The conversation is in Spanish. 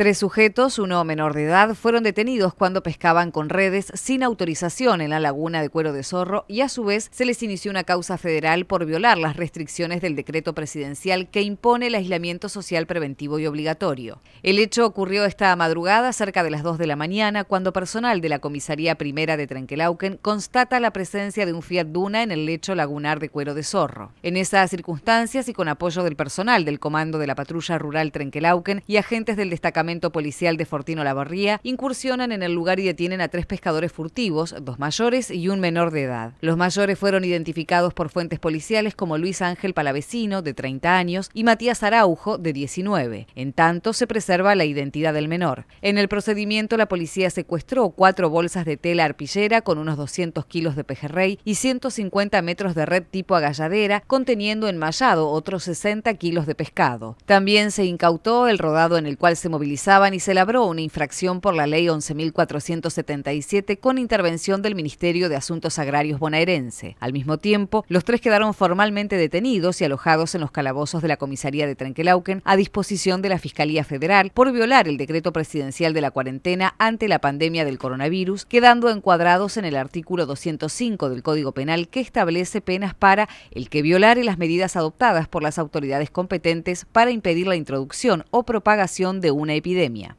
Tres sujetos, uno menor de edad, fueron detenidos cuando pescaban con redes sin autorización en la laguna de Cuero de Zorro y a su vez se les inició una causa federal por violar las restricciones del decreto presidencial que impone el aislamiento social preventivo y obligatorio. El hecho ocurrió esta madrugada cerca de las 2 de la mañana cuando personal de la comisaría primera de Trenquelauquen constata la presencia de un Fiat Duna en el lecho lagunar de Cuero de Zorro. En esas circunstancias y con apoyo del personal del comando de la patrulla rural Trenquelauquen y agentes del destacamento policial de Fortino Lavarría incursionan en el lugar y detienen a tres pescadores furtivos, dos mayores y un menor de edad. Los mayores fueron identificados por fuentes policiales como Luis Ángel Palavecino, de 30 años, y Matías Araujo, de 19. En tanto, se preserva la identidad del menor. En el procedimiento, la policía secuestró cuatro bolsas de tela arpillera con unos 200 kilos de pejerrey y 150 metros de red tipo agalladera, conteniendo enmallado otros 60 kilos de pescado. También se incautó el rodado en el cual se movilizó y se labró una infracción por la ley 11.477 con intervención del Ministerio de Asuntos Agrarios bonaerense. Al mismo tiempo, los tres quedaron formalmente detenidos y alojados en los calabozos de la comisaría de Trenquelauquen a disposición de la Fiscalía Federal por violar el decreto presidencial de la cuarentena ante la pandemia del coronavirus, quedando encuadrados en el artículo 205 del Código Penal que establece penas para el que violare las medidas adoptadas por las autoridades competentes para impedir la introducción o propagación de una epidemia.